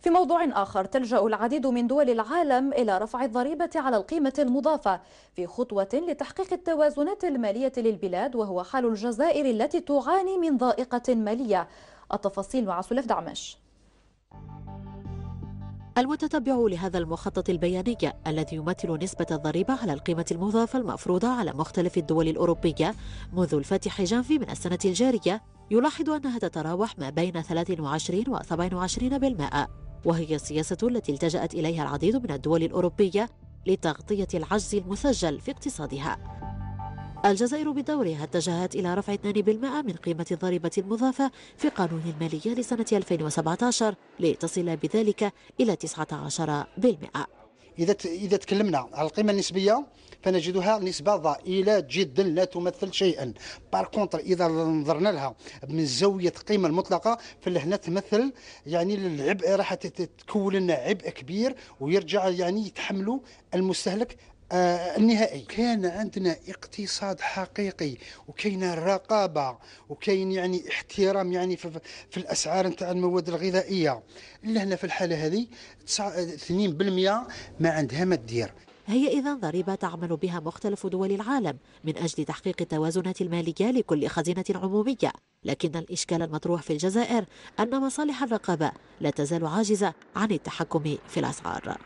في موضوع آخر تلجأ العديد من دول العالم إلى رفع الضريبة على القيمة المضافة في خطوة لتحقيق التوازنات المالية للبلاد وهو حال الجزائر التي تعاني من ضائقة مالية التفاصيل مع سلف دعمش المتتبع لهذا المخطط البياني الذي يمثل نسبة الضريبة على القيمة المضافة المفروضة على مختلف الدول الأوروبية منذ الفاتح جانفي من السنة الجارية يلاحظ أنها تتراوح ما بين 23 و 27% وهي السياسة التي التجأت إليها العديد من الدول الأوروبية لتغطية العجز المسجل في اقتصادها الجزائر بدورها اتجهت إلى رفع 2% من قيمة الضريبة المضافة في قانون المالية لسنة 2017 لتصل بذلك إلى 19% إذا إذا تكلمنا على القيمة النسبية فنجدها نسبة ضئيلة جدا لا تمثل شيئا بار كونتر إذا نظرنا لها من زاوية القيمة المطلقة فلهنا تمثل يعني العبء راح تكون لنا عبء كبير ويرجع يعني يتحمله المستهلك آه، النهائي كان عندنا اقتصاد حقيقي وكاين الرقابه وكاين يعني احترام يعني في, في الاسعار نتاع المواد الغذائيه الا هنا في الحاله هذه 2% ما عندها ما تدير هي إذا ضريبة تعمل بها مختلف دول العالم من أجل تحقيق التوازنات المالية لكل خزينة عمومية لكن الإشكال المطروح في الجزائر أن مصالح الرقابة لا تزال عاجزة عن التحكم في الأسعار